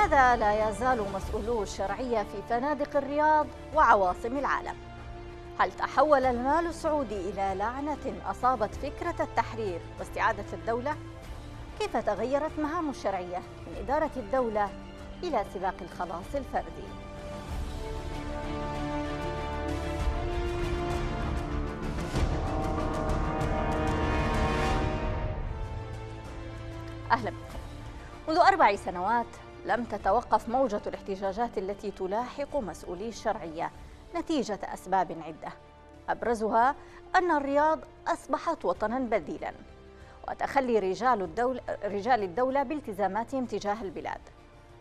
لماذا لا يزال مسؤولو الشرعية في فنادق الرياض وعواصم العالم؟ هل تحول المال السعودي إلى لعنة أصابت فكرة التحرير واستعادة الدولة؟ كيف تغيرت مهام الشرعية من إدارة الدولة إلى سباق الخلاص الفردي؟ أهلا بكم منذ أربع سنوات لم تتوقف موجة الاحتجاجات التي تلاحق مسؤولي الشرعية نتيجة أسباب عدة أبرزها أن الرياض أصبحت وطنا بديلا وتخلي رجال الدولة, رجال الدولة بالتزاماتهم تجاه البلاد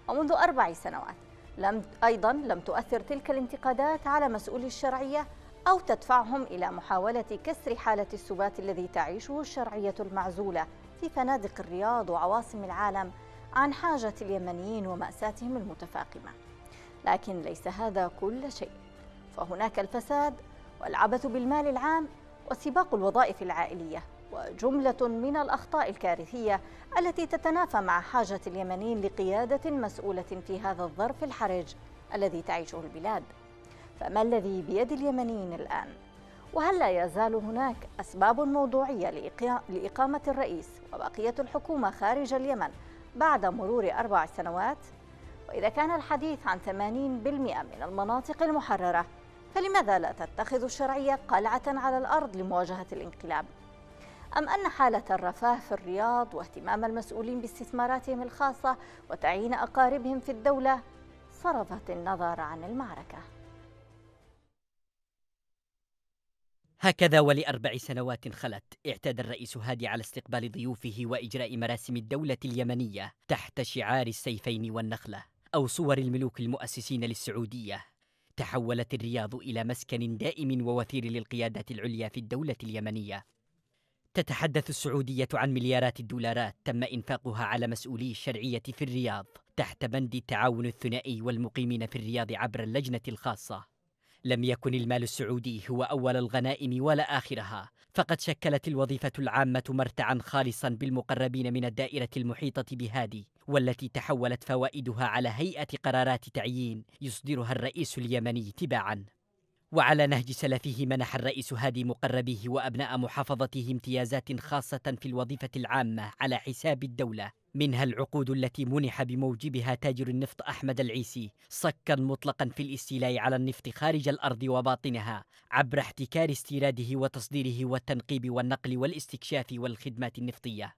ومنذ أربع سنوات لم أيضا لم تؤثر تلك الانتقادات على مسؤولي الشرعية أو تدفعهم إلى محاولة كسر حالة السبات الذي تعيشه الشرعية المعزولة في فنادق الرياض وعواصم العالم عن حاجة اليمنيين ومأساتهم المتفاقمة لكن ليس هذا كل شيء فهناك الفساد والعبث بالمال العام وسباق الوظائف العائلية وجملة من الأخطاء الكارثية التي تتنافى مع حاجة اليمنيين لقيادة مسؤولة في هذا الظرف الحرج الذي تعيشه البلاد فما الذي بيد اليمنيين الآن؟ وهل لا يزال هناك أسباب موضوعية لإقامة الرئيس وبقية الحكومة خارج اليمن بعد مرور أربع سنوات وإذا كان الحديث عن 80% من المناطق المحررة فلماذا لا تتخذ الشرعية قلعة على الأرض لمواجهة الانقلاب؟ أم أن حالة الرفاه في الرياض واهتمام المسؤولين باستثماراتهم الخاصة وتعيين أقاربهم في الدولة صرفت النظر عن المعركة؟ هكذا ولأربع سنوات خلت اعتاد الرئيس هادي على استقبال ضيوفه وإجراء مراسم الدولة اليمنية تحت شعار السيفين والنخلة أو صور الملوك المؤسسين للسعودية تحولت الرياض إلى مسكن دائم ووثير للقيادات العليا في الدولة اليمنية تتحدث السعودية عن مليارات الدولارات تم إنفاقها على مسؤولي الشرعية في الرياض تحت بند التعاون الثنائي والمقيمين في الرياض عبر اللجنة الخاصة لم يكن المال السعودي هو أول الغنائم ولا آخرها فقد شكلت الوظيفة العامة مرتعا خالصا بالمقربين من الدائرة المحيطة بهادي والتي تحولت فوائدها على هيئة قرارات تعيين يصدرها الرئيس اليمني تباعا وعلى نهج سلفه منح الرئيس هادي مقربيه وأبناء محافظته امتيازات خاصة في الوظيفة العامة على حساب الدولة منها العقود التي منح بموجبها تاجر النفط احمد العيسي صكا مطلقا في الاستيلاء على النفط خارج الارض وباطنها عبر احتكار استيراده وتصديره والتنقيب والنقل والاستكشاف والخدمات النفطيه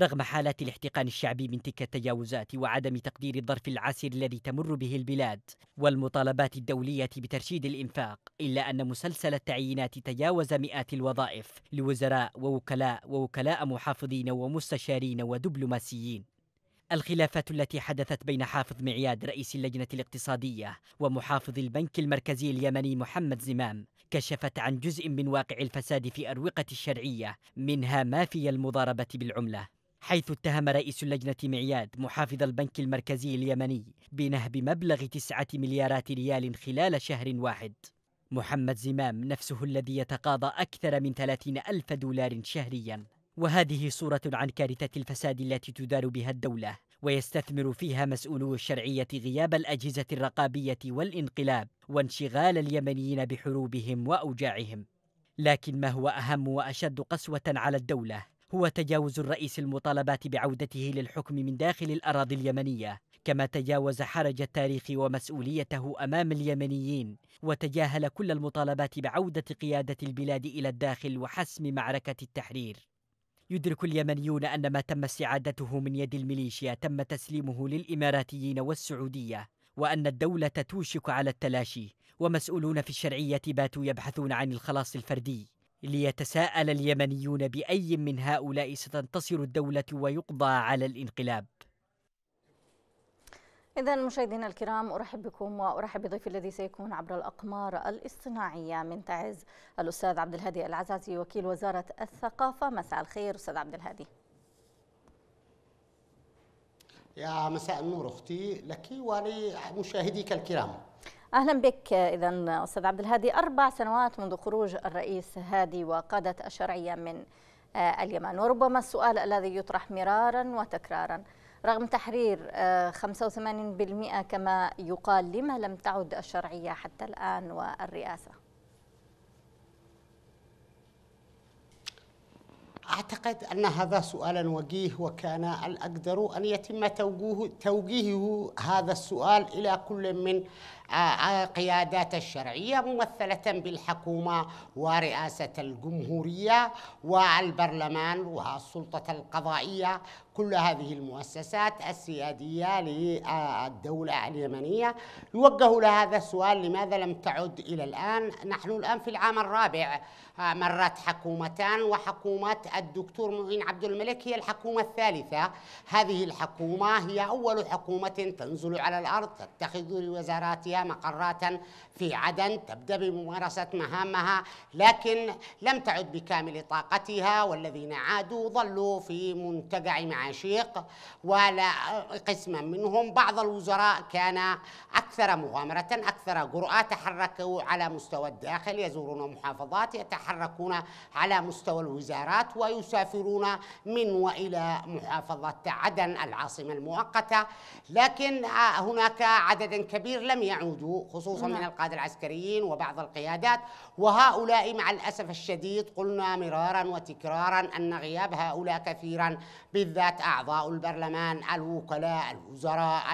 رغم حالات الاحتقان الشعبي من تلك التجاوزات وعدم تقدير الظرف العسير الذي تمر به البلاد والمطالبات الدولية بترشيد الإنفاق إلا أن مسلسل التعيينات تجاوز مئات الوظائف لوزراء ووكلاء ووكلاء محافظين ومستشارين ودبلوماسيين الخلافات التي حدثت بين حافظ معياد رئيس اللجنة الاقتصادية ومحافظ البنك المركزي اليمني محمد زمام كشفت عن جزء من واقع الفساد في أروقة الشرعية منها ما في المضاربة بالعملة حيث اتهم رئيس اللجنة معياد محافظ البنك المركزي اليمني بنهب مبلغ تسعة مليارات ريال خلال شهر واحد محمد زمام نفسه الذي يتقاضى أكثر من 30 ألف دولار شهريا وهذه صورة عن كارثة الفساد التي تدار بها الدولة ويستثمر فيها مسؤولو الشرعية غياب الأجهزة الرقابية والانقلاب وانشغال اليمنيين بحروبهم وأوجاعهم لكن ما هو أهم وأشد قسوة على الدولة هو تجاوز الرئيس المطالبات بعودته للحكم من داخل الأراضي اليمنية كما تجاوز حرج التاريخ ومسؤوليته أمام اليمنيين وتجاهل كل المطالبات بعودة قيادة البلاد إلى الداخل وحسم معركة التحرير يدرك اليمنيون أن ما تم استعادته من يد الميليشيا تم تسليمه للإماراتيين والسعودية وأن الدولة توشك على التلاشي ومسؤولون في الشرعية باتوا يبحثون عن الخلاص الفردي ليتساءل اليمنيون باي من هؤلاء ستنتصر الدوله ويقضى على الانقلاب إذا مشاهدينا الكرام أرحب بكم وأرحب بضيفي الذي سيكون عبر الأقمار الاصطناعية من تعز الأستاذ عبد الهادي العزازي وكيل وزارة الثقافة مساء الخير أستاذ عبد الهادي يا مساء النور أختي لك ولمشاهديك الكرام اهلا بك اذا استاذ عبد الهادي اربع سنوات منذ خروج الرئيس هادي وقاده الشرعيه من آه، اليمن وربما السؤال الذي يطرح مرارا وتكرارا رغم تحرير 85% آه، كما يقال لما لم تعد الشرعيه حتى الان والرئاسه أعتقد أن هذا سؤالا وجيه وكان الأقدر أن يتم توجيه, توجيهه هذا السؤال إلى كل من قيادات الشرعية ممثلة بالحكومة ورئاسة الجمهورية والبرلمان والسلطة القضائية كل هذه المؤسسات السيادية للدولة اليمنية يوجه لهذا السؤال لماذا لم تعد إلى الآن نحن الآن في العام الرابع آه، مرت حكومتان وحكومة الدكتور معين عبد الملك هي الحكومة الثالثة هذه الحكومة هي أول حكومة تنزل على الأرض تتخذ لوزاراتها مقرات في عدن تبدأ بممارسة مهامها لكن لم تعد بكامل طاقتها والذين عادوا ظلوا في منتجع معاشيق ولا قسما منهم بعض الوزراء كان أكثر مغامرة أكثر جرأة تحركوا على مستوى الداخل يزورون محافظات يتحركون على مستوى الوزارات ويسافرون من وإلى محافظة عدن العاصمة المؤقتة لكن آه، هناك عدد كبير لم يعد عن وجوه خصوصا نعم. من القادة العسكريين وبعض القيادات وهؤلاء مع الأسف الشديد قلنا مرارا وتكرارا أن غياب هؤلاء كثيرا بالذات أعضاء البرلمان الوكلاء الوزراء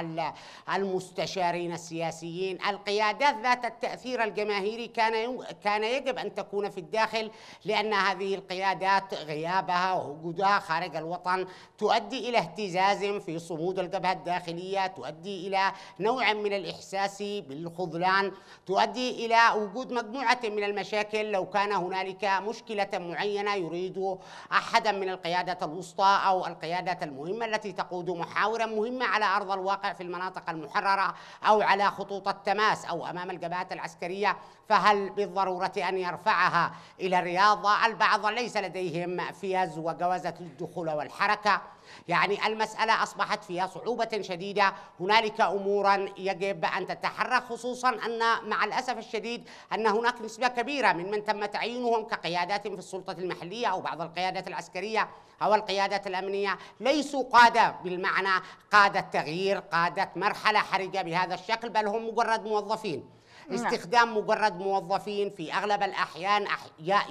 المستشارين السياسيين القيادات ذات التأثير الجماهيري كان كان يجب أن تكون في الداخل لأن هذه القيادات غيابها ووجودها خارج الوطن تؤدي إلى اهتزاز في صمود الجبهة الداخلية تؤدي إلى نوع من الإحساس بالخذلان تؤدي إلى وجود مجموعة من المشاكل لو كان هنالك مشكلة معينة يريد أحدا من القيادة الوسطى أو القيادة المهمة التي تقود محاورا مهمة على أرض الواقع في المناطق المحررة أو على خطوط التماس أو أمام الجبهات العسكرية فهل بالضرورة أن يرفعها إلى الرياض البعض ليس لديهم فيز وجوازة الدخول والحركة يعني المسألة أصبحت فيها صعوبة شديدة هنالك أمورا يجب أن تتحرك خصوصا أن مع الأسف الشديد أن هناك نسبة كبيرة من من تم تعيينهم كقيادات في السلطة المحلية أو بعض القيادات العسكرية أو القيادات الأمنية ليسوا قادة بالمعنى قادة تغيير قادة مرحلة حرجة بهذا الشكل بل هم مجرد موظفين نعم. استخدام مجرد موظفين في اغلب الاحيان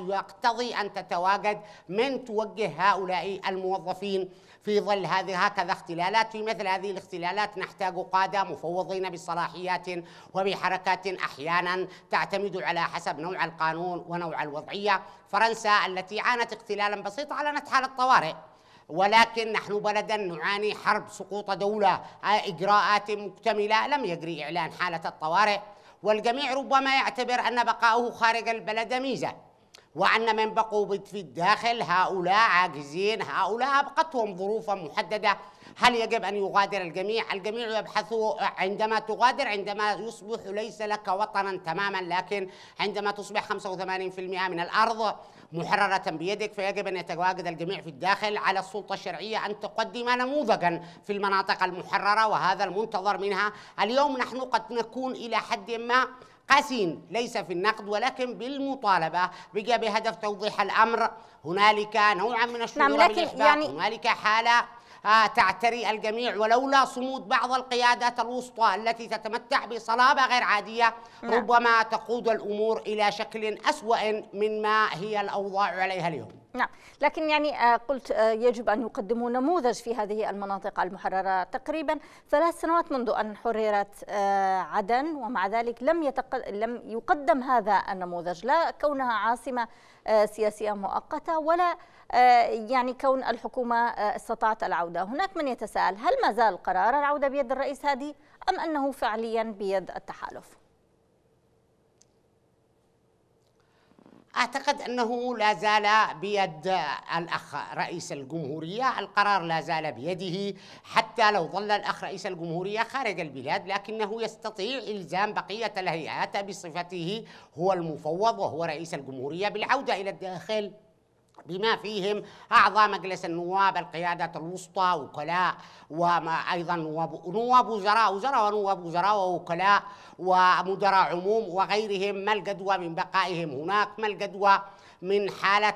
يقتضي ان تتواجد من توجه هؤلاء الموظفين في ظل هذه هكذا اختلالات في مثل هذه الاختلالات نحتاج قادة مفوضين بصلاحيات وبحركات أحيانا تعتمد على حسب نوع القانون ونوع الوضعية فرنسا التي عانت اختلالا بسيطا أعلنت حالة طوارئ ولكن نحن بلدا نعاني حرب سقوط دولة إجراءات مكتملة لم يجري إعلان حالة الطوارئ والجميع ربما يعتبر أن بقاؤه خارج البلد ميزة وأن من بقوا في الداخل هؤلاء عاجزين هؤلاء أبقتهم ظروفا محددة هل يجب أن يغادر الجميع؟ الجميع يبحث عندما تغادر عندما يصبح ليس لك وطنا تماما لكن عندما تصبح 85% من الأرض محررة بيدك فيجب أن يتواجد الجميع في الداخل على السلطة الشرعية أن تقدم نموذجا في المناطق المحررة وهذا المنتظر منها اليوم نحن قد نكون إلى حد ما قسيم ليس في النقد ولكن بالمطالبة بقى بهدف توضيح الأمر هنالك نوعا من الشعور نعم لكن يعني هنالك حالة تعتري الجميع ولولا صمود بعض القيادات الوسطى التي تتمتع بصلابة غير عادية نعم. ربما تقود الأمور إلى شكل أسوأ مما هي الأوضاع عليها اليوم نعم لكن يعني آه، قلت آه، يجب أن يقدموا نموذج في هذه المناطق المحررة تقريبا ثلاث سنوات منذ أن حررت آه، عدن ومع ذلك لم, لم يقدم هذا النموذج لا كونها عاصمة آه، سياسية مؤقتة ولا آه، يعني كون الحكومة آه، استطاعت العودة هناك من يتساءل هل ما زال قرار العودة بيد الرئيس هادي أم أنه فعليا بيد التحالف أعتقد أنه لا زال بيد الأخ رئيس الجمهورية القرار لا زال بيده حتى حتى لو ظل الأخ رئيس الجمهورية خارج البلاد لكنه يستطيع إلزام بقية الهيئات بصفته هو المفوض وهو رئيس الجمهورية بالعودة إلى الداخل بما فيهم أعضاء مجلس النواب القيادة الوسطى وكلاء أيضا نواب نواب وزراء وزراء ونواب وزراء ووكلاء ومدراء عموم وغيرهم ما الجدوى من بقائهم هناك ما الجدوى من حالة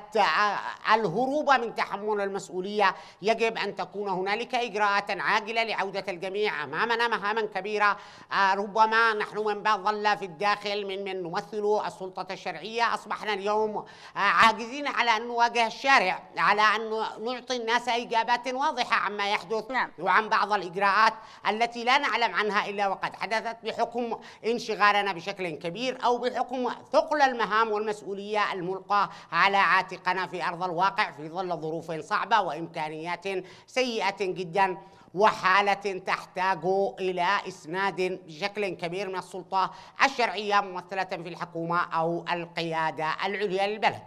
الهروب من تحمل المسؤولية يجب أن تكون هنالك إجراءات عاجلة لعودة الجميع أمامنا مهاما كبيرة آه، ربما نحن من ظل في الداخل من من نمثل السلطة الشرعية أصبحنا اليوم آه، عاجزين على أن نواجه الشارع على أن نعطي الناس إجابات واضحة عما يحدث نعم. وعن بعض الإجراءات التي لا نعلم عنها إلا وقد حدثت بحكم انشغالنا بشكل كبير أو بحكم ثقل المهام والمسؤولية الملقاة على عاتقنا في أرض الواقع في ظل ظروف صعبة وإمكانيات سيئة جدا وحالة تحتاج إلى إسناد بشكل كبير من السلطة الشرعية ممثلة في الحكومة أو القيادة العليا للبلد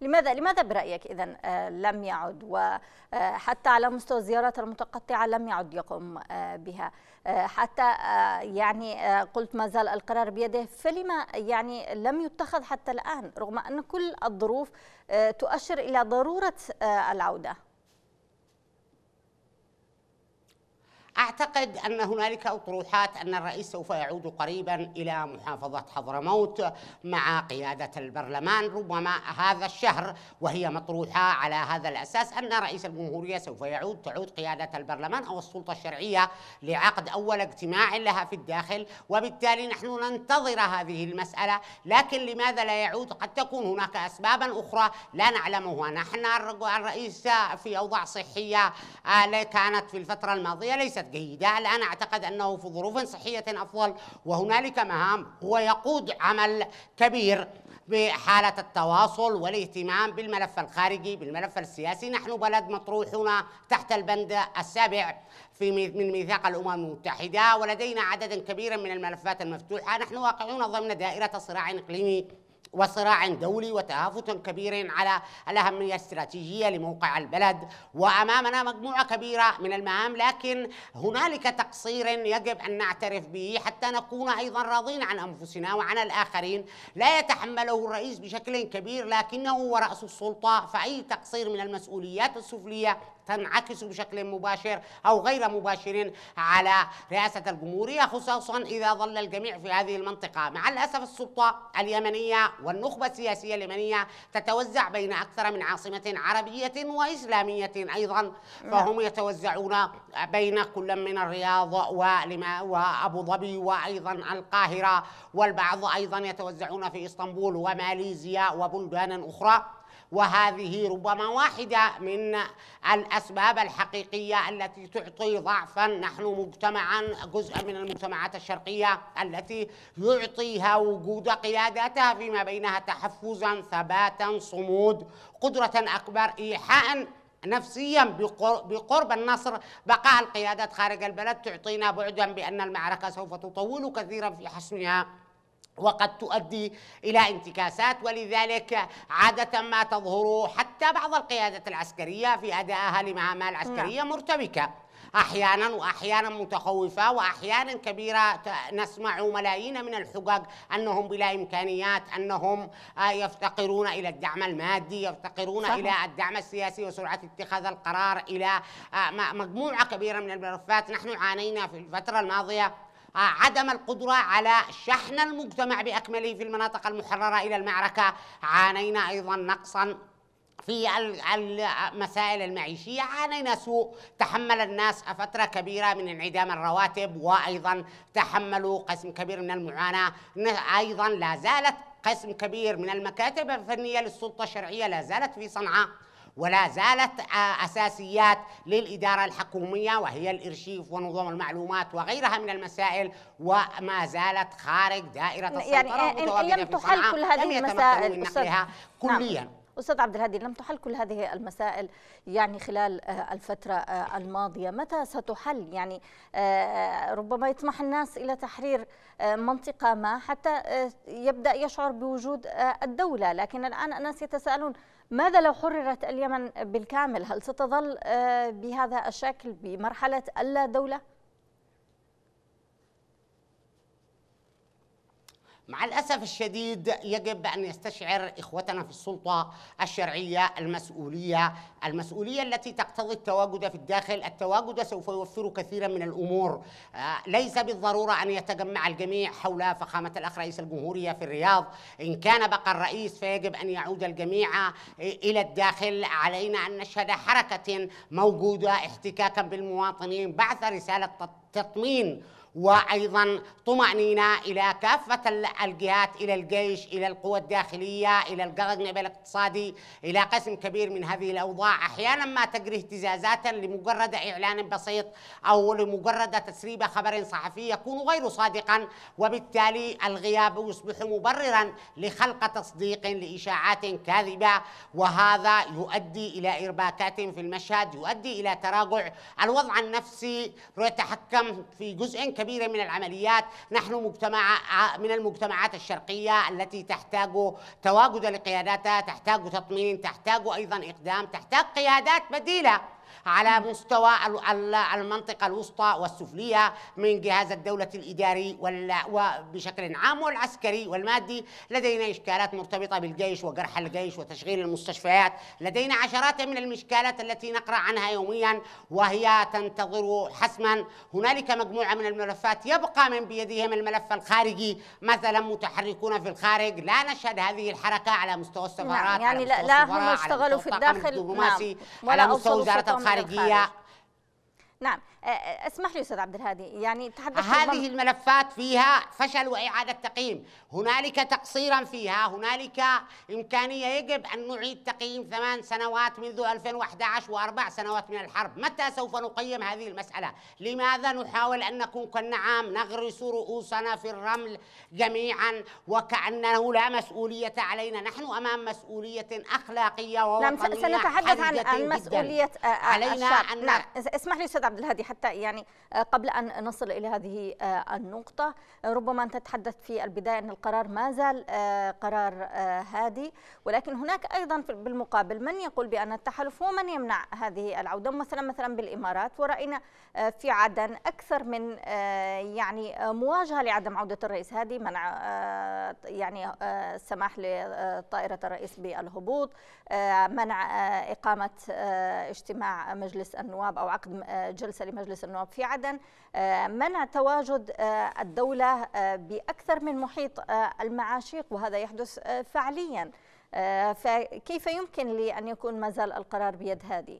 لماذا لماذا برأيك إذا آه، لم يعد وحتى على مستوى الزيارات المتقطعة لم يعد يقوم آه، بها آه، حتى آه، يعني آه، قلت ما زال القرار بيده فلما يعني لم يتخذ حتى الآن رغم أن كل الظروف تؤشر إلى ضرورة العودة أعتقد أن هنالك أطروحات أن الرئيس سوف يعود قريبا إلى محافظة حضرموت مع قيادة البرلمان ربما هذا الشهر وهي مطروحة على هذا الأساس أن رئيس الجمهورية سوف يعود تعود قيادة البرلمان أو السلطة الشرعية لعقد أول اجتماع لها في الداخل وبالتالي نحن ننتظر هذه المسألة لكن لماذا لا يعود قد تكون هناك أسبابا أخرى لا نعلمها نحن الرئيس في أوضاع صحية آه، كانت في الفترة الماضية ليست ليست جيدة الآن أعتقد أنه في ظروف صحية أفضل وهنالك مهام هو يقود عمل كبير بحالة التواصل والاهتمام بالملف الخارجي بالملف السياسي نحن بلد مطروحون تحت البند السابع في من ميثاق الأمم المتحدة ولدينا عددا كبيرا من الملفات المفتوحة نحن واقعون ضمن دائرة صراع إقليمي وصراع دولي وتهافت كبير على الأهمية الاستراتيجية لموقع البلد وأمامنا مجموعة كبيرة من المهام لكن هنالك تقصير يجب أن نعترف به حتى نكون أيضا راضين عن أنفسنا وعن الآخرين لا يتحمله الرئيس بشكل كبير لكنه هو رأس السلطة فأي تقصير من المسؤوليات السفلية تنعكس بشكل مباشر أو غير مباشر على رئاسة الجمهورية خصوصا إذا ظل الجميع في هذه المنطقة مع الأسف السلطة اليمنية والنخبة السياسية اليمنية تتوزع بين أكثر من عاصمة عربية وإسلامية أيضا نعم. فهم يتوزعون بين كل من الرياض وأبو ظبي وأيضا القاهرة والبعض أيضا يتوزعون في إسطنبول وماليزيا وبلدان أخرى وهذه ربما واحدة من الأسباب الحقيقية التي تعطي ضعفا نحن مجتمعا جزءا من المجتمعات الشرقية التي يعطيها وجود قياداتها فيما بينها تحفزا ثباتا صمود قدرة أكبر إيحاء نفسيا بقرب النصر بقاء القيادات خارج البلد تعطينا بعدا بأن المعركة سوف تطول كثيرا في حسمها وقد تؤدي الى انتكاسات ولذلك عاده ما تظهر حتى بعض القيادات العسكريه في ادائها لمهامها العسكريه نعم. مرتبكه احيانا واحيانا متخوفه واحيانا كبيره نسمع ملايين من الحقق انهم بلا امكانيات انهم آه، يفتقرون الى الدعم المادي يفتقرون صحيح. الى الدعم السياسي وسرعه اتخاذ القرار الى آه، مجموعه كبيره من الملفات نحن عانينا في الفتره الماضيه عدم القدرة على شحن المجتمع بأكمله في المناطق المحررة إلى المعركة عانينا أيضا نقصا في المسائل المعيشية عانينا سوء تحمل الناس فترة كبيرة من انعدام الرواتب وأيضا تحملوا قسم كبير من المعاناة أيضا لا زالت قسم كبير من المكاتب الفنية للسلطة الشرعية لا زالت في صنعاء ولا زالت أساسيات للإدارة الحكومية وهي الإرشيف ونظم المعلومات وغيرها من المسائل وما زالت خارج دائرة يعني السيطرة يعني لم تحل كل هذه المسائل أستاذ نعم. كليا نعم. استاذ عبد الهادي لم تحل كل هذه المسائل يعني خلال آه، الفتره آه، الماضيه متى ستحل يعني آه، ربما يطمح الناس الى تحرير منطقه ما حتى يبدا يشعر بوجود الدوله لكن الان الناس يتساءلون ماذا لو حررت اليمن بالكامل هل ستظل آه، بهذا الشكل بمرحلة اللا دولة؟ مع الأسف الشديد يجب أن يستشعر إخوتنا في السلطة الشرعية المسؤولية المسؤولية التي تقتضي التواجد في الداخل التواجد سوف يوفر كثيرا من الأمور آه، ليس بالضرورة أن يتجمع الجميع حول فخامة الأخ رئيس الجمهورية في الرياض إن كان بقى الرئيس فيجب أن يعود الجميع إلى الداخل علينا أن نشهد حركة موجودة احتكاكا بالمواطنين بعث رسالة تطمين وايضا طمانينه الى كافه الجهات الى الجيش الى القوى الداخليه الى القرنب الاقتصادي الى قسم كبير من هذه الاوضاع احيانا ما تجري اهتزازات لمجرد اعلان بسيط او لمجرد تسريب خبر صحفي يكون غير صادقا وبالتالي الغياب يصبح مبررا لخلق تصديق لاشاعات كاذبه وهذا يؤدي الى ارباكات في المشهد يؤدي الى تراجع الوضع النفسي يتحكم الإسلام في جزء كبير من العمليات نحن مجتمع من المجتمعات الشرقية التي تحتاج تواجد لقياداتها تحتاج تطمين تحتاج أيضا إقدام تحتاج قيادات بديلة على مستوى المنطقة الوسطى والسفلية من جهاز الدولة الإداري وبشكل عام والعسكري والمادي لدينا إشكالات مرتبطة بالجيش وجرح الجيش وتشغيل المستشفيات لدينا عشرات من المشكالات التي نقرأ عنها يوميا وهي تنتظر حسما هنالك مجموعة من الملفات يبقى من بيدهم الملف الخارجي مثلا متحركون في الخارج لا نشهد هذه الحركة على مستوى السفارات نعم يعني لا, لا هم اشتغلوا في الداخل نعم ولا على مستوى وزارة الخارجية الخارجية نعم اسمح لي استاذ عبد الهادي يعني تحدث هذه الملفات فيها فشل واعاده تقييم هنالك تقصيرا فيها هنالك امكانيه يجب ان نعيد تقييم ثمان سنوات منذ 2011 واربع سنوات من الحرب متى سوف نقيم هذه المساله لماذا نحاول ان نكون كالنعام نغرس رؤوسنا في الرمل جميعا وكانه لا مسؤوليه علينا نحن امام مسؤوليه اخلاقيه نعم، ووطنيه نعم سنتحدث عن, عن مسؤوليه آه، آه، علينا الشعب. أن نعم اسمح لي استاذ عبد الهادي حتى يعني آه، قبل أن نصل إلى هذه آه، النقطة آه، ربما أنت تحدثت في البداية أن القرار ما زال قرار هادي ولكن هناك أيضا بالمقابل من يقول بأن التحالف هو من يمنع هذه العودة مثلا مثلا بالإمارات ورأينا في عدن أكثر من يعني مواجهة لعدم عودة الرئيس هادي منع يعني السماح لطائرة الرئيس بالهبوط منع إقامة اجتماع مجلس النواب أو عقد جلسة لمجلس مجلس النواب في عدن آه، منع تواجد آه، الدولة آه، بأكثر من محيط المعاشيق وهذا يحدث فعليا فكيف يمكن لي أن يكون مازال القرار بيد هذه؟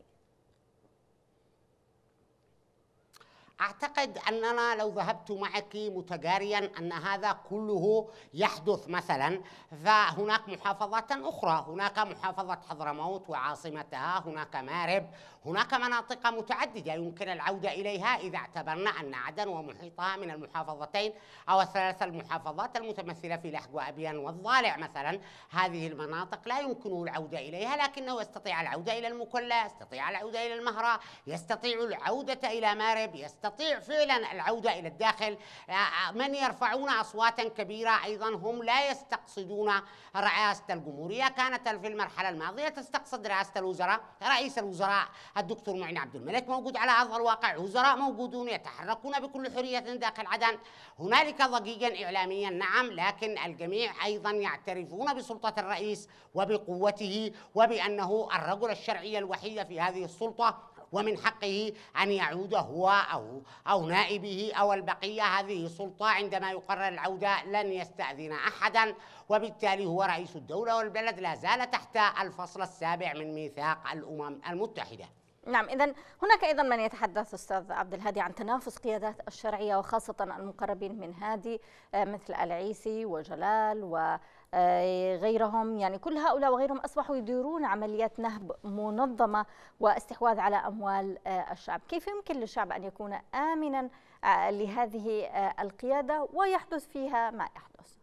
أعتقد أننا لو ذهبت معك متجاريا أن هذا كله يحدث مثلا فهناك محافظات أخرى هناك محافظة حضرموت وعاصمتها هناك مارب هناك مناطق متعددة يمكن العودة إليها إذا اعتبرنا أن عدن ومحيطها من المحافظتين أو الثلاث المحافظات المتمثلة في لحق وأبيان والضالع مثلا هذه المناطق لا يمكنه العودة إليها لكنه يستطيع العودة إلى المكلا يستطيع العودة إلى المهرة يستطيع العودة إلى مارب يستطيع يستطيع فعلا العودة إلى الداخل آه، آه، من يرفعون أصواتا كبيرة أيضا هم لا يستقصدون رئاسة الجمهورية كانت في المرحلة الماضية تستقصد رئاسة الوزراء رئيس الوزراء الدكتور معين عبد الملك موجود على أرض الواقع وزراء موجودون يتحركون بكل حرية داخل عدن هنالك ضجيجا إعلاميا نعم لكن الجميع أيضا يعترفون بسلطة الرئيس وبقوته وبأنه الرجل الشرعية الوحيد في هذه السلطة ومن حقه أن يعود هو أو, أو نائبه أو البقية هذه السلطة عندما يقرر العودة لن يستأذن أحدا وبالتالي هو رئيس الدولة والبلد لا زال تحت الفصل السابع من ميثاق الأمم المتحدة نعم إذا هناك أيضا من يتحدث أستاذ عبد الهادي عن تنافس قيادات الشرعية وخاصة المقربين من هادي آه، مثل العيسي وجلال و آه، غيرهم يعني كل هؤلاء وغيرهم أصبحوا يديرون عمليات نهب منظمة واستحواذ على أموال آه، الشعب كيف يمكن للشعب أن يكون آمنا آه، لهذه القيادة ويحدث فيها ما يحدث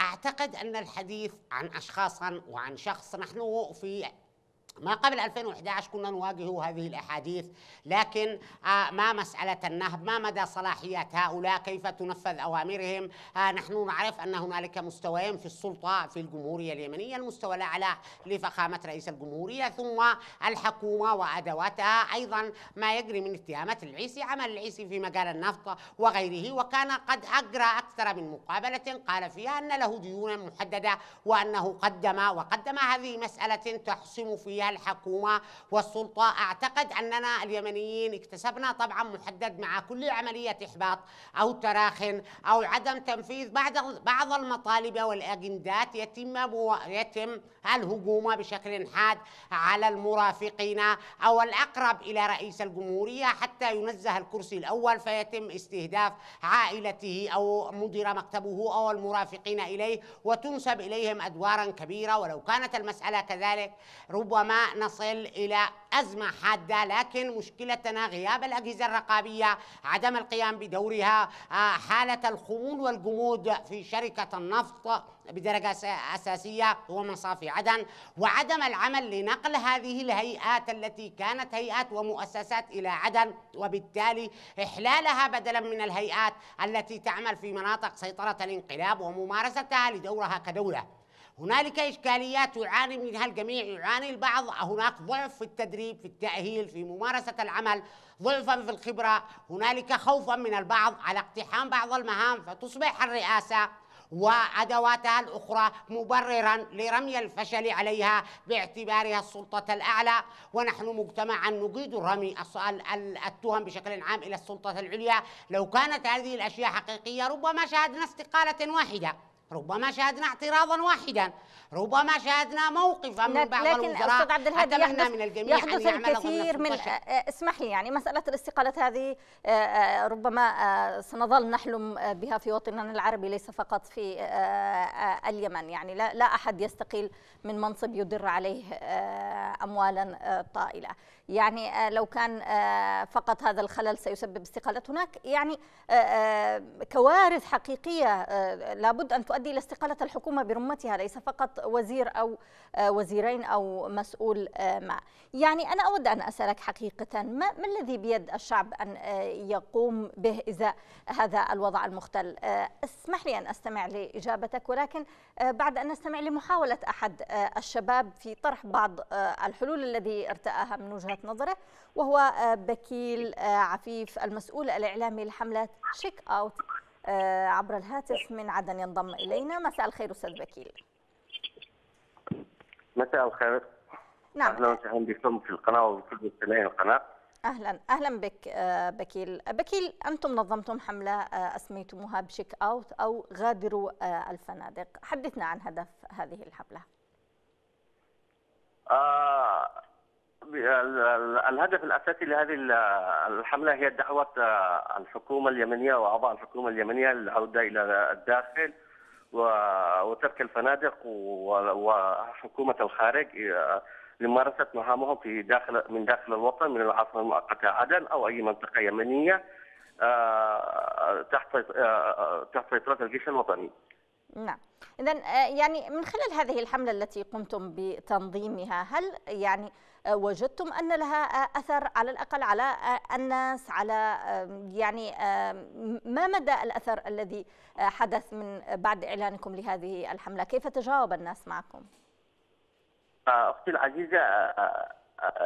أعتقد أن الحديث عن أشخاصا وعن شخص نحن في ما قبل 2011 كنا نواجه هذه الاحاديث لكن آه، ما مساله النهب ما مدى صلاحيات هؤلاء كيف تنفذ اوامرهم آه، نحن نعرف ان هنالك مستويين في السلطه في الجمهوريه اليمنيه المستوى الاعلى لفخامه رئيس الجمهوريه ثم الحكومه وادواتها ايضا ما يجري من اتهامات العيسي عمل العيسي في مجال النفط وغيره وكان قد اجرى اكثر من مقابله قال فيها ان له ديون محدده وانه قدم وقدم هذه مساله تحسم فيها فيها الحكومة والسلطة أعتقد أننا اليمنيين اكتسبنا طبعا محدد مع كل عملية إحباط أو تراخن أو عدم تنفيذ بعض بعض المطالب والأجندات يتم يتم الهجوم بشكل حاد على المرافقين أو الأقرب إلى رئيس الجمهورية حتى ينزه الكرسي الأول فيتم استهداف عائلته أو مدير مكتبه أو المرافقين إليه وتنسب إليهم أدوارا كبيرة ولو كانت المسألة كذلك ربما نصل إلى أزمة حادة لكن مشكلتنا غياب الأجهزة الرقابية عدم القيام بدورها آه، حالة الخمول والجمود في شركة النفط بدرجة أساسية ومصافي عدن وعدم العمل لنقل هذه الهيئات التي كانت هيئات ومؤسسات إلى عدن وبالتالي إحلالها بدلا من الهيئات التي تعمل في مناطق سيطرة الانقلاب وممارستها لدورها كدولة هنالك إشكاليات يعاني منها الجميع يعاني البعض هناك ضعف في التدريب في التأهيل في ممارسة العمل ضعفا في الخبرة هنالك خوفا من البعض على اقتحام بعض المهام فتصبح الرئاسة وأدواتها الأخرى مبررا لرمي الفشل عليها باعتبارها السلطة الأعلى ونحن مجتمعا نجيد رمي التهم بشكل عام إلى السلطة العليا لو كانت هذه الأشياء حقيقية ربما شاهدنا استقالة واحدة ربما شاهدنا اعتراضا واحدا ربما شاهدنا موقفا من بعض لكن الوزراء أستاذ عبد الهادي أتمنى من الجميع يحدث أن الكثير من آه، آه، اسمح لي يعني مسألة الاستقالات هذه آه، ربما سنظل نحلم بها في وطننا العربي ليس فقط في اليمن يعني لا أحد يستقيل من منصب يدر عليه أموالا طائلة يعني لو كان فقط هذا الخلل سيسبب استقالات هناك يعني كوارث حقيقية لابد أن تؤدي إلى استقالة الحكومة برمتها ليس فقط وزير أو آه، وزيرين أو مسؤول آه، ما يعني أنا أود أن أسألك حقيقة ما, ما الذي بيد الشعب أن آه، يقوم به إزاء هذا الوضع المختل اسمح لي أن أستمع لإجابتك ولكن بعد أن نستمع لمحاولة أحد الشباب في طرح بعض الحلول الذي ارتأها من وجهة نظره وهو بكيل عفيف المسؤول الإعلامي لحملة شيك أوت عبر الهاتف من عدن ينضم إلينا مساء الخير أستاذ بكيل مساء الخير نعم اهلا وسهلا بكم في القناه وبكل مستمعي القناه اهلا اهلا بك آه، بكيل آه، بكيل انتم نظمتم حمله آه، اسميتموها بشيك اوت او غادروا الفنادق حدثنا عن هدف هذه الحمله آه الهدف الاساسي لهذه الحمله هي دعوه الحكومه اليمنيه واعضاء الحكومه اليمنيه للعوده الى الداخل وترك الفنادق وحكومه الخارج آه، لممارسه مهامهم في داخل من داخل الوطن من العاصمه المؤقته عدن او اي منطقه يمنيه آه، تحت آه، تحت سيطره الجيش الوطني. نعم. إذا يعني من خلال هذه الحملة التي قمتم بتنظيمها هل يعني وجدتم أن لها أثر على الأقل على الناس على يعني ما مدى الأثر الذي حدث من بعد إعلانكم لهذه الحملة كيف تجاوب الناس معكم؟ أختي العزيزة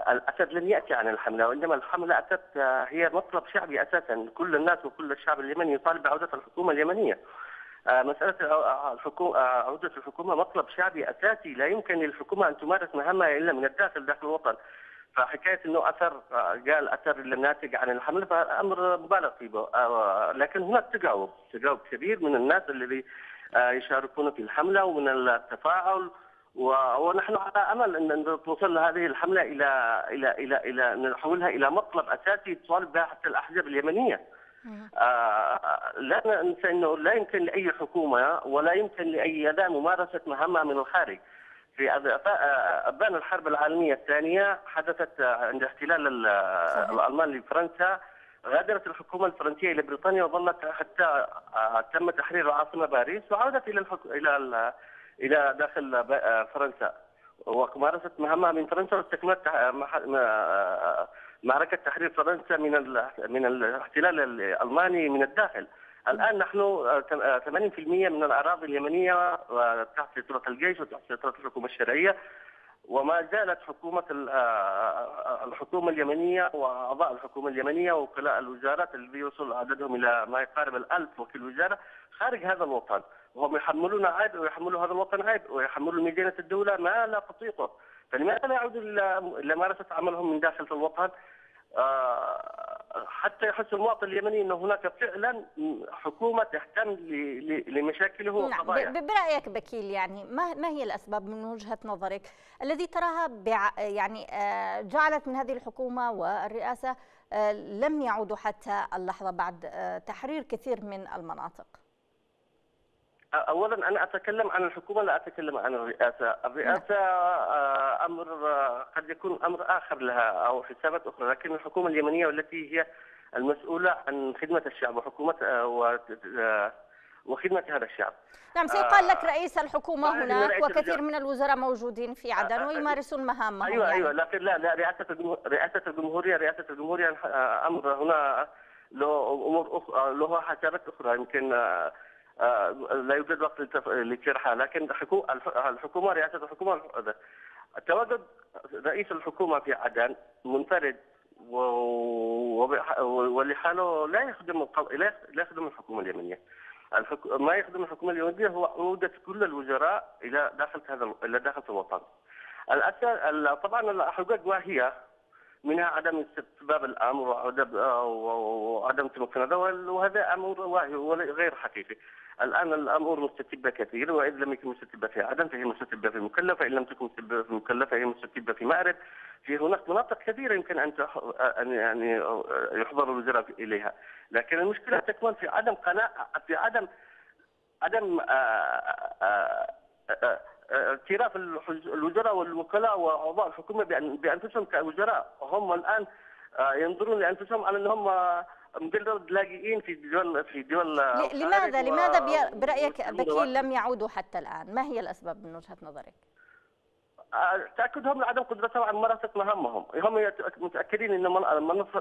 الأسد لم يأتي عن الحملة وإنما الحملة أتت هي مطلب شعبي أساسا كل الناس وكل الشعب اليمني يطالب بعودة الحكومة اليمنية آه، مسألة آه، آه، الحكومة عودة الحكومة مطلب شعبي أساسي لا يمكن للحكومة أن تمارس مهامها إلا من الداخل داخل الوطن فحكايه انه اثر قال اثر الناتج عن الحمل فامر مبالغ فيه لكن هناك تجاوب تجاوب كبير من الناس الذي يشاركون في الحمله ومن التفاعل ونحن على امل ان توصل هذه الحمله الى الى الى الى نحولها الى مطلب اساسي تطالب بها حتى الاحزاب اليمنيه. آه، لا ننسى انه لا يمكن لاي حكومه ولا يمكن لاي يد ممارسه مهمها من الخارج. في ابان الحرب العالميه الثانيه حدثت عند احتلال الالمان لفرنسا غادرت الحكومه الفرنسيه الى بريطانيا وظلت حتى آه، تم تحرير العاصمه باريس وعادت الى الحك... الى الى داخل آه، فرنسا ومارست مهامها من فرنسا واستكملت معركه تحرير فرنسا من من الاحتلال الالماني من الداخل الان نحن 80% آه، آه، من الاراضي اليمنيه آه، تحت سيطره الجيش وتحت سيطره الحكومه الشرعيه وما زالت حكومه الحكومه اليمنيه واعضاء الحكومه اليمنيه وكلاء الوزارات الذي يوصل عددهم الى ما يقارب الألف وكيل وزاره خارج هذا الوطن وهم يحملون عيب ويحملوا هذا الوطن عيب ويحملوا ميزانيه الدوله ما لا تطيقه فلماذا لا يعودوا لممارسه عملهم من داخل الوطن آه، حتى يحس المواطن اليمني انه هناك فعلا حكومه تهتم لمشاكله نعم، وقضاياه نعم برايك بكيل يعني ما هي الاسباب من وجهه نظرك الذي تراها يعني آه، جعلت من هذه الحكومه والرئاسه آه، لم يعودوا حتى اللحظه بعد تحرير كثير من المناطق اولا انا اتكلم عن الحكومه لا اتكلم عن الرئاسه، الرئاسه آه، امر آه، قد يكون امر اخر لها او حسابات اخرى، لكن الحكومه اليمنيه والتي هي المسؤوله عن خدمه الشعب وحكومه آه، وخدمه هذا الشعب. نعم سيقال لك رئيس الحكومه هناك وكثير من الوزراء موجودين في عدن ويمارسون مهامهم. ايوه يعني. ايوه لكن لا لا رئاسه رئاسه الجمهوريه رئاسه الجمهوريه امر هنا له امور أخرى له حسابات اخرى يمكن لا يوجد وقت لشرحها لكن الحكومه رئاسه الحكومه تواجد رئيس الحكومه في عدن منفرد ولحاله لا يخدم لا يخدم الحكومه اليمنيه ما يخدم الحكومه اليمنيه هو عوده كل الوزراء الى داخل هذا الى داخل الوطن. طبعا الحقوق ما هي؟ منها عدم استتباب الامر وعدم تمكن وهذا امر واهي وغير حقيقي. الان الامور مستتبه كثير واذا لم يكن مستتبه في عدن فهي مستتبه في مكلا ان لم تكن مستتبه في مكلا فهي مستتبه في مأرب في هناك مناطق كثيره يمكن ان ان يعني يحضر الوزراء اليها لكن المشكله تكمن في عدم قناعه في عدم عدم آه، آه، آه، اعتراف الوزراء والوكلاء واعضاء الحكومه بانفسهم كوزراء هم الان ينظرون لانفسهم على انهم مجرد لاجئين في دول في دول لماذا لماذا برايك بكين لم يعودوا حتى الان؟ ما هي الاسباب من وجهه نظرك؟ تاكدهم لعدم قدرتهم على ممارسه مهامهم، هم متاكدين ان المناصب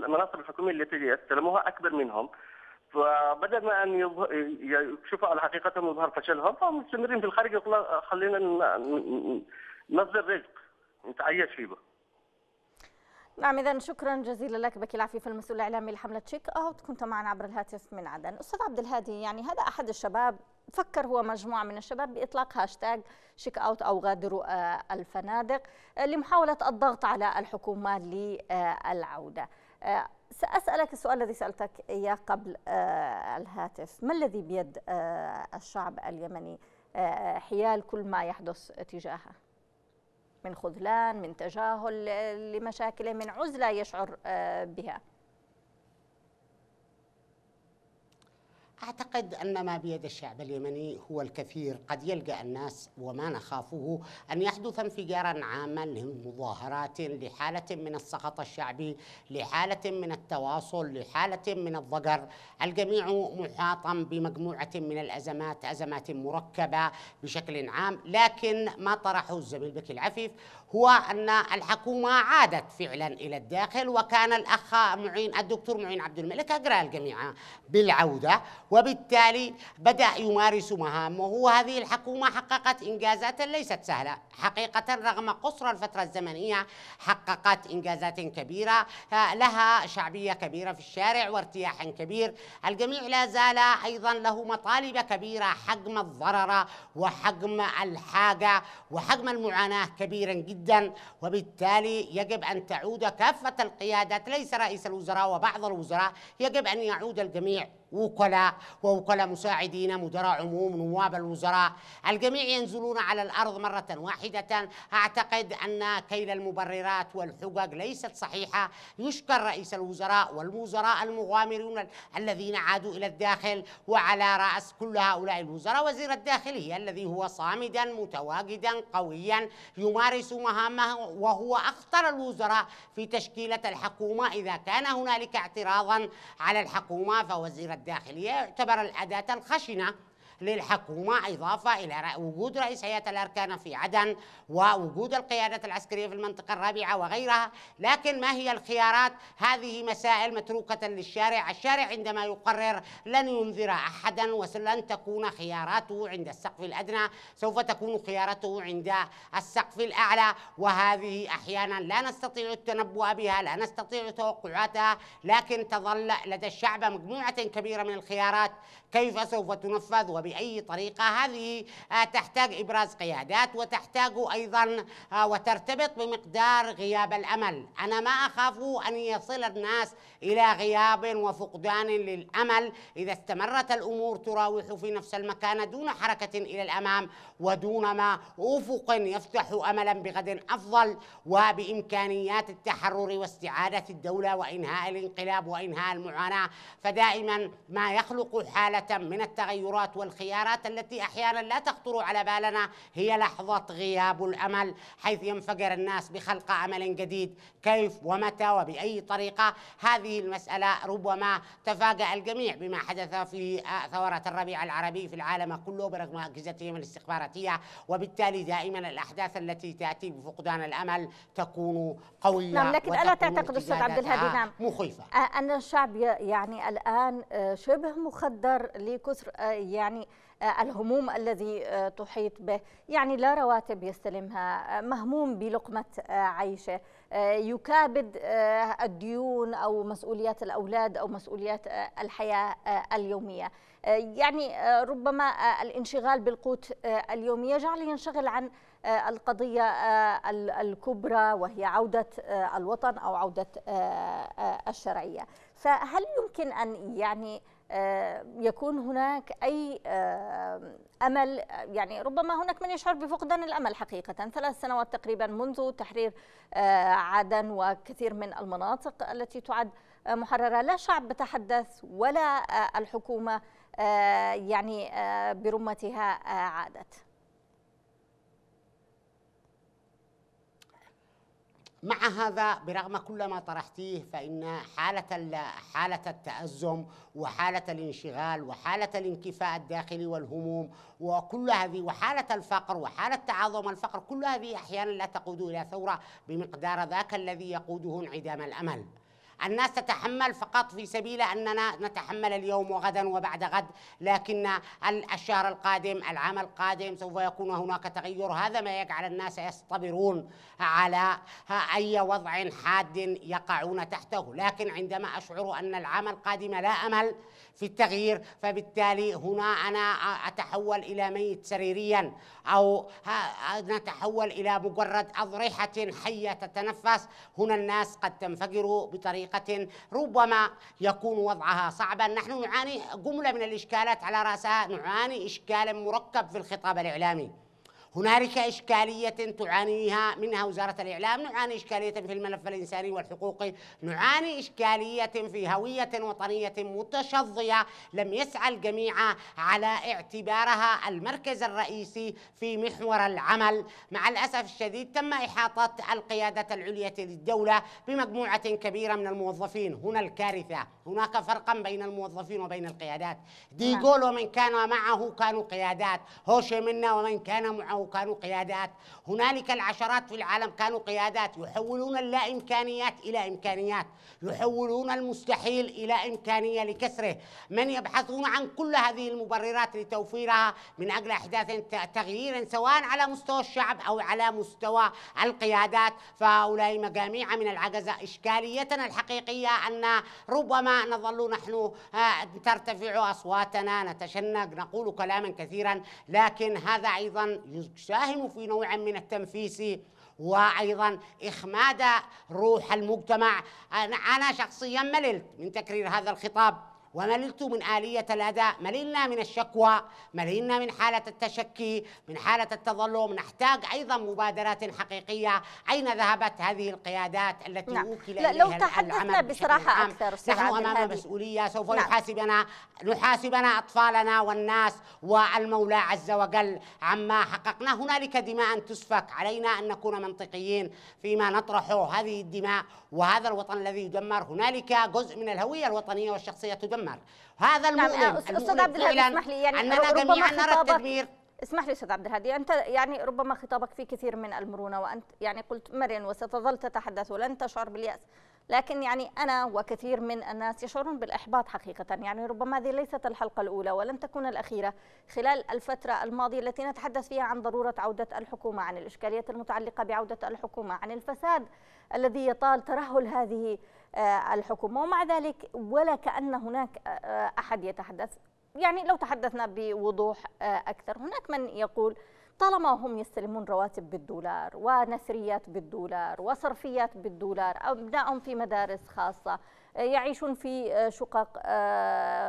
المناصب الحكوميه التي استلموها اكبر منهم فبدل ما ان يكشفوا على حقيقتهم ويظهر فشلهم فهم مستمرين في الخارج خلينا نصدر رزق نتعيش فيه نعم اذا شكرا جزيلا لك بكي العافيه في المسؤول الاعلامي لحمله تشيك اوت كنت معنا عبر الهاتف من عدن استاذ عبد الهادي يعني هذا احد الشباب فكر هو مجموعه من الشباب باطلاق هاشتاج شيك اوت او غادروا آه، الفنادق آه، لمحاوله الضغط على الحكومه للعوده آه، سأسألك السؤال الذي سألتك إياه قبل الهاتف ما الذي بيد الشعب اليمني حيال كل ما يحدث تجاهه من خذلان من تجاهل لمشاكله من عزلة يشعر آه، بها أعتقد أن ما بيد الشعب اليمني هو الكثير قد يلقى الناس وما نخافه أن يحدث انفجارا عاما لمظاهرات لحالة من السخط الشعبي لحالة من التواصل لحالة من الضجر الجميع محاطا بمجموعة من الأزمات أزمات مركبة بشكل عام لكن ما طرحه الزميل بك العفيف هو أن الحكومة عادت فعلا إلى الداخل وكان الأخ معين الدكتور معين عبد الملك أقرأ الجميع بالعودة وبالتالي بدأ يمارس مهامه وهذه الحكومة حققت إنجازات ليست سهلة حقيقة رغم قصر الفترة الزمنية حققت إنجازات كبيرة آه، لها شعبية كبيرة في الشارع وارتياح كبير الجميع لا زال أيضا له مطالب كبيرة حجم الضرر وحجم الحاجة وحجم المعاناة كبيرا جدا وبالتالي يجب أن تعود كافة القيادات ليس رئيس الوزراء وبعض الوزراء يجب أن يعود الجميع وكلاء ووكلاء مساعدين مدراء عموم نواب الوزراء الجميع ينزلون على الأرض مرة واحدة أعتقد أن كيل المبررات والحجج ليست صحيحة يشكر رئيس الوزراء والوزراء المغامرون الذين عادوا إلى الداخل وعلى رأس كل هؤلاء الوزراء وزير الداخلية الذي هو صامدا متواجدا قويا يمارس مهامه وهو أخطر الوزراء في تشكيلة الحكومة إذا كان هنالك اعتراضا على الحكومة فوزير الداخلية يعتبر العادات الخشنة للحكومة إضافة إلى وجود رئيس هيئة الأركان في عدن ووجود القيادة العسكرية في المنطقة الرابعة وغيرها لكن ما هي الخيارات هذه مسائل متروكة للشارع الشارع عندما يقرر لن ينذر أحدا ولن تكون خياراته عند السقف الأدنى سوف تكون خياراته عند السقف الأعلى وهذه أحيانا لا نستطيع التنبؤ بها لا نستطيع توقعاتها لكن تظل لدى الشعب مجموعة كبيرة من الخيارات كيف سوف تنفذ وبأي طريقة هذه آه، تحتاج إبراز قيادات وتحتاج أيضا آه، وترتبط بمقدار غياب الأمل أنا ما أخاف أن يصل الناس إلى غياب وفقدان للأمل إذا استمرت الأمور تراوح في نفس المكان دون حركة إلى الأمام ودون ما أفق يفتح أملا بغد أفضل وبإمكانيات التحرر واستعادة الدولة وإنهاء الانقلاب وإنهاء المعاناة فدائما ما يخلق حالة من التغيرات والخير الخيارات التي احيانا لا تخطر على بالنا هي لحظه غياب الامل حيث ينفجر الناس بخلق عمل جديد كيف ومتى وباي طريقه هذه المساله ربما تفاجا الجميع بما حدث في ثوره الربيع العربي في العالم كله برغم اجهزتهم الاستخباراتيه وبالتالي دائما الاحداث التي تاتي بفقدان الامل تكون قويه نعم لكن الا تعتقد استاذ عبد الهادي نعم مخيفه ان الشعب يعني الان آه، شبه مخدر لكثر آه، يعني آه، الهموم الذي آه، تحيط به يعني لا رواتب يستلمها آه، مهموم بلقمة عيشه يكابد الديون أو مسؤوليات الأولاد أو مسؤوليات الحياة اليومية يعني ربما الانشغال بالقوت اليومي يجعله ينشغل عن القضية الكبرى وهي عودة الوطن أو عودة الشرعية فهل يمكن أن يعني آه، يكون هناك أي آه، أمل يعني ربما هناك من يشعر بفقدان الأمل حقيقة ثلاث سنوات تقريبا منذ تحرير آه، عدن وكثير من المناطق التي تعد محررة لا شعب تحدث ولا الحكومة يعني برمتها عادت مع هذا برغم كل ما طرحتيه فإن حالة حالة التأزم وحالة الانشغال وحالة الانكفاء الداخلي والهموم وكل هذه وحالة الفقر وحالة تعاظم الفقر كل هذه أحيانا لا تقود إلى ثورة بمقدار ذاك الذي يقوده انعدام الأمل الناس تتحمل فقط في سبيل أننا نتحمل اليوم وغدا وبعد غد لكن الشهر القادم العام القادم سوف يكون هناك تغير هذا ما يجعل الناس يصطبرون على أي وضع حاد يقعون تحته لكن عندما أشعر أن العام القادم لا أمل في التغيير فبالتالي هنا أنا أتحول إلى ميت سريريا أو نتحول إلى مجرد أضرحة حية تتنفس هنا الناس قد تنفجر بطريقة بطريقة ربما يكون وضعها صعبا نحن نعاني جملة من الإشكالات على رأسها نعاني إشكالا مركب في الخطاب الإعلامي هنالك إشكالية تعانيها منها وزارة الإعلام نعاني إشكالية في الملف الإنساني والحقوقي نعاني إشكالية في هوية وطنية متشظية لم يسعى الجميع على اعتبارها المركز الرئيسي في محور العمل مع الأسف الشديد تم إحاطة القيادة العليا للدولة بمجموعة كبيرة من الموظفين هنا الكارثة هناك فرقا بين الموظفين وبين القيادات ديغول نعم. ومن كان معه كانوا قيادات هوشي منا ومن كان معه كانوا قيادات هنالك العشرات في العالم كانوا قيادات يحولون اللا إمكانيات إلى إمكانيات يحولون المستحيل إلى إمكانية لكسره من يبحثون عن كل هذه المبررات لتوفيرها من أجل إحداث تغيير سواء على مستوى الشعب أو على مستوى القيادات فهؤلاء مجاميع من العجزة إشكاليتنا الحقيقية أن ربما نظل نحن آه، ترتفع أصواتنا نتشنج نقول كلاما كثيرا لكن هذا أيضا ساهموا في نوع من التنفيس وايضا اخماد روح المجتمع انا شخصيا مللت من تكرير هذا الخطاب ومللت من آلية الأداء مللنا من الشكوى مللنا من حالة التشكي من حالة التظلم نحتاج أيضا مبادرات حقيقية أين ذهبت هذه القيادات التي نعم. أوكل لا لو تحدثنا بصراحة أكثر نحن أمام مسؤولية سوف نعم. يحاسبنا نحاسبنا أطفالنا والناس والمولى عز وجل عما حققنا هنالك دماء تسفك علينا أن نكون منطقيين فيما نطرحه هذه الدماء وهذا الوطن الذي يدمر هنالك جزء من الهوية الوطنية والشخصية تدمر يتدمر هذا نعم، آه، المؤلم استاذ عبد الهادي اسمح لي يعني اننا جميعا نرى التدمير اسمح لي استاذ عبد الهادي انت يعني ربما خطابك فيه كثير من المرونه وانت يعني قلت مرن وستظل تتحدث ولن تشعر بالياس لكن يعني انا وكثير من الناس يشعرون بالاحباط حقيقه يعني ربما هذه ليست الحلقه الاولى ولن تكون الاخيره خلال الفتره الماضيه التي نتحدث فيها عن ضروره عوده الحكومه عن الاشكاليات المتعلقه بعوده الحكومه عن الفساد الذي يطال ترهل هذه آه، الحكومة ومع ذلك ولا كأن هناك آه، آه، أحد يتحدث يعني لو تحدثنا بوضوح أكثر هناك من يقول طالما هم يستلمون رواتب بالدولار ونثريات بالدولار وصرفيات بالدولار أبنائهم في مدارس خاصة يعيشون في شقق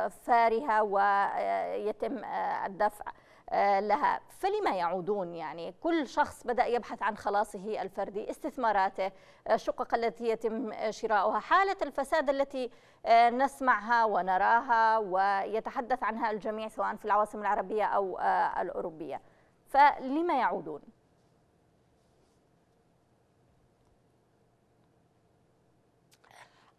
فارهة ويتم الدفع آه، لها فلما يعودون يعني كل شخص بدأ يبحث عن خلاصه الفردي استثماراته الشقق آه، التي يتم شراؤها حالة الفساد التي آه، نسمعها ونراها ويتحدث عنها الجميع سواء في العواصم العربية أو الأوروبية فلما يعودون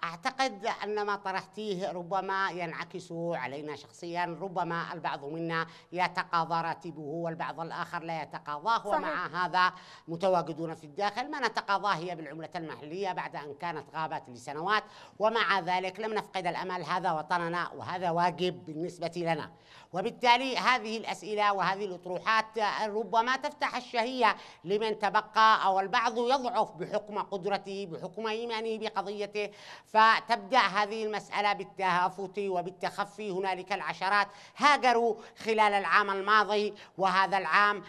أعتقد أن ما طرحتيه ربما ينعكس علينا شخصيا ربما البعض منا يتقاضى راتبه والبعض الآخر لا يتقاضاه صحيح. ومع هذا متواجدون في الداخل ما نتقاضاه هي بالعملة المحلية بعد أن كانت غابت لسنوات ومع ذلك لم نفقد الأمل هذا وطننا وهذا واجب بالنسبة لنا وبالتالي هذه الأسئلة وهذه الأطروحات آه، ربما تفتح الشهية لمن تبقى أو البعض يضعف بحكم قدرته بحكم إيمانه بقضيته فتبدأ هذه المسألة بالتهافت وبالتخفي هنالك العشرات هاجروا خلال العام الماضي وهذا العام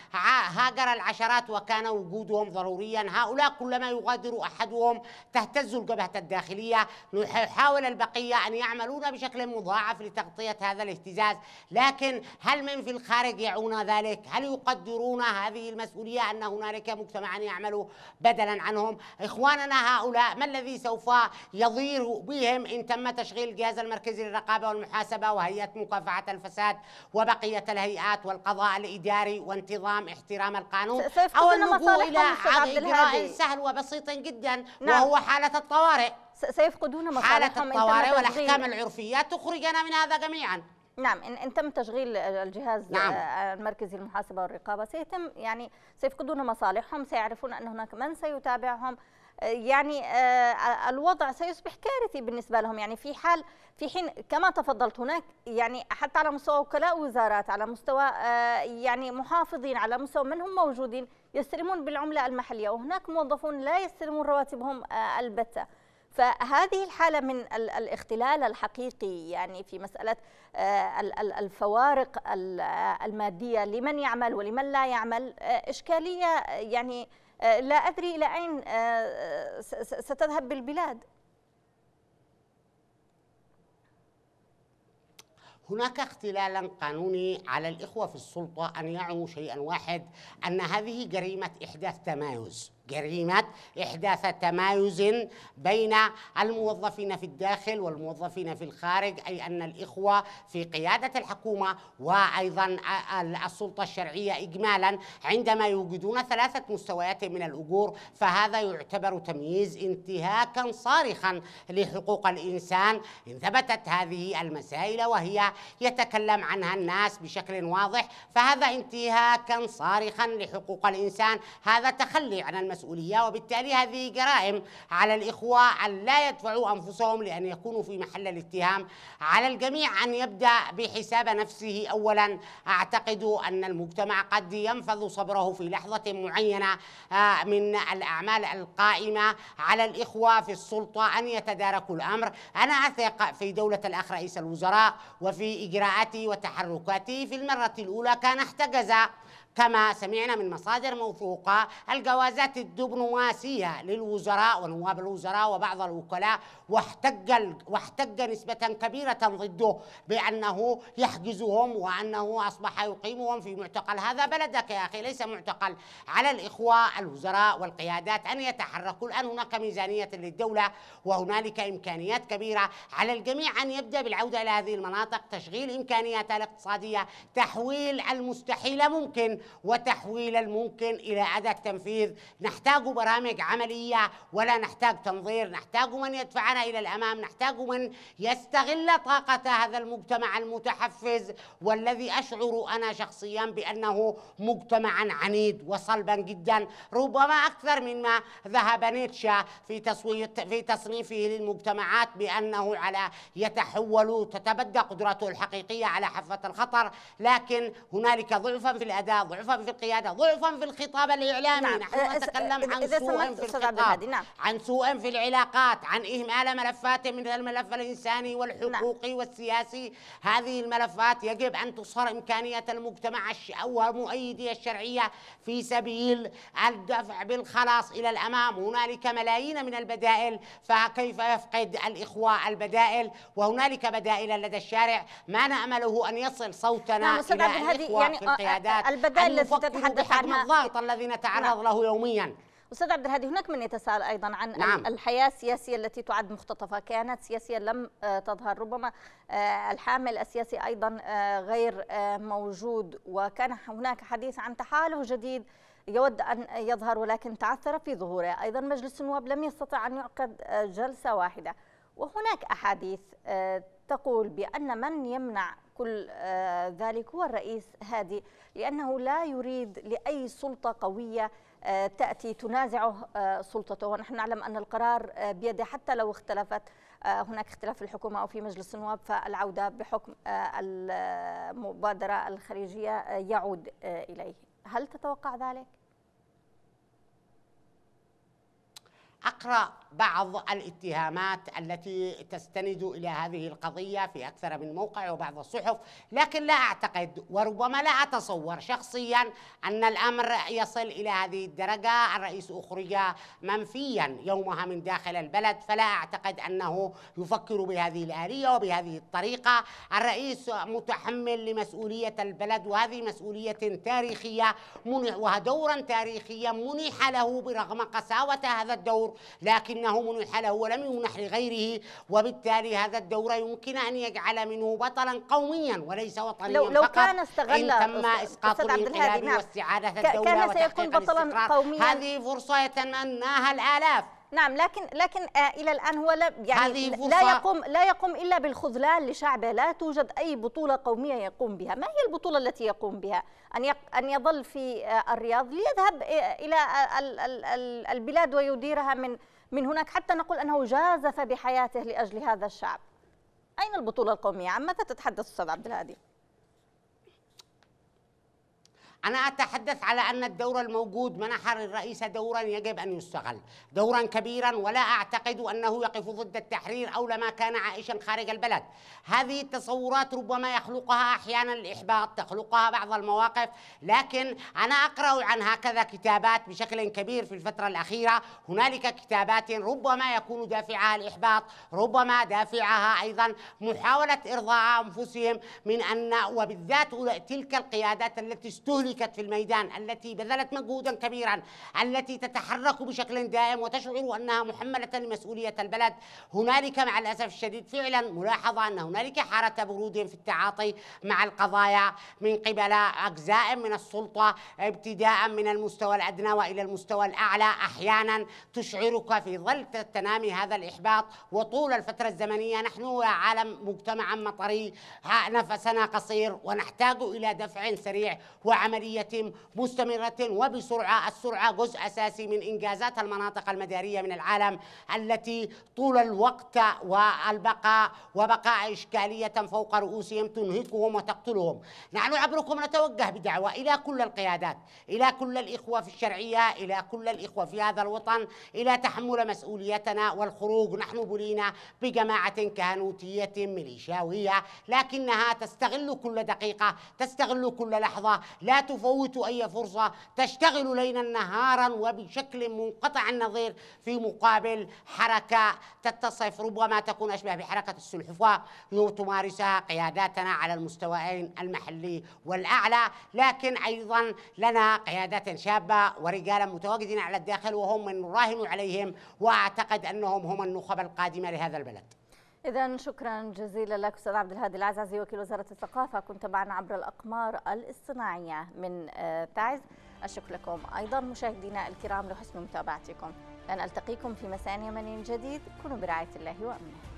هاجر العشرات وكان وجودهم ضروريا هؤلاء كلما يغادر أحدهم تهتز الجبهة الداخلية يحاول البقية أن يعملون بشكل مضاعف لتغطية هذا الاهتزاز لا ولكن هل من في الخارج يعون ذلك؟ هل يقدرون هذه المسؤولية أن هنالك مجتمعا يعمل بدلا عنهم؟ إخواننا هؤلاء ما الذي سوف يضير بهم إن تم تشغيل الجهاز المركزي للرقابة والمحاسبة وهيئة مكافحة الفساد وبقية الهيئات والقضاء الإداري وانتظام احترام القانون أو اللجوء إلى عقد إجراء سهل وبسيط جدا نعم. وهو حالة الطوارئ سيفقدون مصالحهم حالة الطوارئ والأحكام العرفية تخرجنا من هذا جميعا نعم إن, تم تشغيل الجهاز نعم. آه، المركزي المحاسبة والرقابة سيتم يعني سيفقدون مصالحهم سيعرفون أن هناك من سيتابعهم آه، يعني آه، الوضع سيصبح كارثي بالنسبه لهم يعني في حال في حين كما تفضلت هناك يعني حتى على مستوى وكلاء وزارات على مستوى يعني محافظين على مستوى من هم موجودين يستلمون بالعمله المحليه وهناك موظفون لا يستلمون رواتبهم البته فهذه الحالة من الاختلال الحقيقي يعني في مسألة آه، الفوارق آه، المادية لمن يعمل ولمن لا يعمل آه، إشكالية يعني لا أدري إلى أين ستذهب بالبلاد هناك اختلالا قانوني على الإخوة في السلطة أن يعلموا شيئا واحد أن هذه جريمة إحداث تمايز جريمة إحداث تمايز بين الموظفين في الداخل والموظفين في الخارج أي أن الإخوة في قيادة الحكومة وأيضا السلطة الشرعية إجمالا عندما يوجدون ثلاثة مستويات من الأجور فهذا يعتبر تمييز انتهاكا صارخا لحقوق الإنسان إن ثبتت هذه المسائل وهي يتكلم عنها الناس بشكل واضح فهذا انتهاكا صارخا لحقوق الإنسان هذا تخلي عن المسؤولية المسؤولية وبالتالي هذه جرائم على الإخوة أن لا يدفعوا أنفسهم لأن يكونوا في محل الاتهام على الجميع أن يبدأ بحساب نفسه أولا أعتقد أن المجتمع قد ينفذ صبره في لحظة معينة آه، من الأعمال القائمة على الإخوة في السلطة أن يتداركوا الأمر أنا أثق في دولة الأخ رئيس الوزراء وفي إجراءاته وتحركاته في المرة الأولى كان احتجز كما سمعنا من مصادر موثوقة الجوازات الدبلوماسية للوزراء ونواب الوزراء وبعض الوكلاء واحتج واحتج نسبة كبيرة ضده بأنه يحجزهم وأنه أصبح يقيمهم في معتقل هذا بلدك يا أخي ليس معتقل على الإخوة الوزراء والقيادات أن يتحركوا الآن هناك ميزانية للدولة وهنالك إمكانيات كبيرة على الجميع أن يبدأ بالعودة إلى هذه المناطق تشغيل إمكانياتها الاقتصادية تحويل المستحيل ممكن وتحويل الممكن إلى أداة تنفيذ نحتاج برامج عملية ولا نحتاج تنظير نحتاج من يدفعنا إلى الأمام نحتاج من يستغل طاقة هذا المجتمع المتحفز والذي أشعر أنا شخصيا بأنه مجتمعا عنيد وصلبا جدا ربما أكثر مما ذهب نيتشا في تصويت في تصنيفه للمجتمعات بأنه على يتحول تتبدى قدرته الحقيقية على حافة الخطر لكن هنالك ضعفا في الأداء ضعفا في القيادة ضعفا في الخطاب الإعلامي نعم. نحن نتكلم عن سوء في الخطاب نعم. عن سوء في العلاقات عن إهمال ملفات من الملف الإنساني والحقوقي نعم. والسياسي هذه الملفات يجب أن تصهر إمكانية المجتمع أو مؤيدي الشرعية في سبيل الدفع بالخلاص إلى الأمام هنالك ملايين من البدائل فكيف يفقد الإخوة البدائل وهنالك بدائل لدى الشارع ما نأمله أن يصل صوتنا نعم إلى الإخوة يعني في آه، آه، القيادات البدائل الأشياء التي تتحدث عنها الضغط الذي نتعرض نعم. له يوميا أستاذ عبد الهادي هناك من يتساءل أيضا عن نعم. الحياة السياسية التي تعد مختطفة كانت سياسية لم آه، تظهر ربما آه، الحامل السياسي أيضا آه، غير موجود وكان هناك حديث عن تحالف جديد يود أن يظهر ولكن تعثر في ظهوره أيضا مجلس النواب لم يستطع أن يعقد جلسة واحدة وهناك أحاديث آه، تقول بأن من يمنع كل آه، ذلك هو الرئيس هادي لأنه لا يريد لأي سلطة قوية آه، تأتي تنازعه سلطته ونحن نعلم أن القرار بيده حتى لو اختلفت هناك اختلاف في الحكومة أو في مجلس النواب فالعودة بحكم المبادرة الخليجية يعود إليه هل تتوقع ذلك؟ اقرا بعض الاتهامات التي تستند الى هذه القضيه في اكثر من موقع وبعض الصحف لكن لا اعتقد وربما لا اتصور شخصيا ان الامر يصل الى هذه الدرجه الرئيس اخرج منفيا يومها من داخل البلد فلا اعتقد انه يفكر بهذه الاليه وبهذه الطريقه الرئيس متحمل لمسؤوليه البلد وهذه مسؤوليه تاريخيه وها دورا تاريخيا منح له برغم قساوه هذا الدور الدور لكنه منح له ولم يمنح لغيره وبالتالي هذا الدور يمكن أن يجعل منه بطلا قوميا وليس وطنيا لو, لو فقط كان استغل إن تم إسقاط الانقلاب نعم. واستعادة الدولة كان سيكون بطلا قوميا هذه فرصة يتمناها الآلاف نعم لكن لكن آه، الى الان هو لا يعني لا يقوم لا يقوم الا بالخذلان لشعبه لا توجد اي بطوله قوميه يقوم بها ما هي البطوله التي يقوم بها ان ان يظل في آه، الرياض ليذهب آه، الى البلاد ويديرها من من هناك حتى نقول انه جازف بحياته لاجل هذا الشعب اين البطوله القوميه عما تتحدث استاذ عبد الهادي أنا أتحدث على أن الدور الموجود منح الرئيس دورا يجب أن يستغل دورا كبيرا ولا أعتقد أنه يقف ضد التحرير أو لما كان عائشا خارج البلد هذه التصورات ربما يخلقها أحيانا الإحباط تخلقها بعض المواقف لكن أنا أقرأ عن هكذا كتابات بشكل كبير في الفترة الأخيرة هنالك كتابات ربما يكون دافعها الإحباط ربما دافعها أيضا محاولة إرضاء أنفسهم من أن وبالذات تلك القيادات التي استهلكت شاركت في الميدان التي بذلت مجهودا كبيرا التي تتحرك بشكل دائم وتشعر أنها محملة لمسؤولية البلد هنالك مع الأسف الشديد فعلا ملاحظة أن هنالك حالة برود في التعاطي مع القضايا من قبل أجزاء من السلطة ابتداء من المستوى الأدنى وإلى المستوى الأعلى أحيانا تشعرك في ظل تنامي هذا الإحباط وطول الفترة الزمنية نحن عالم مجتمع مطري نفسنا قصير ونحتاج إلى دفع سريع وعمل عملية مستمرة وبسرعة السرعة جزء أساسي من إنجازات المناطق المدارية من العالم التي طول الوقت والبقاء وبقاء إشكالية فوق رؤوسهم تنهكهم وتقتلهم نحن عبركم نتوجه بدعوة إلى كل القيادات إلى كل الإخوة في الشرعية إلى كل الإخوة في هذا الوطن إلى تحمل مسؤوليتنا والخروج نحن بلينا بجماعة كهنوتية ميليشياوية لكنها تستغل كل دقيقة تستغل كل لحظة لا تفوت أي فرصة تشتغل ليلا نهارا وبشكل منقطع النظير في مقابل حركة تتصف ربما تكون أشبه بحركة السلحفاة تمارسها قياداتنا على المستويين المحلي والأعلى لكن أيضا لنا قيادات شابة ورجالا متواجدين على الداخل وهم من نراهن عليهم وأعتقد أنهم هم النخب القادمة لهذا البلد إذا شكرا جزيلا لك أستاذ عبد الهادي العزازي وكيل وزارة الثقافة كنت معنا عبر الأقمار الاصطناعية من آه، تعز الشكر لكم أيضا مشاهدينا الكرام لحسن متابعتكم لن ألتقيكم في مساء يمني جديد كونوا برعاية الله وأمنه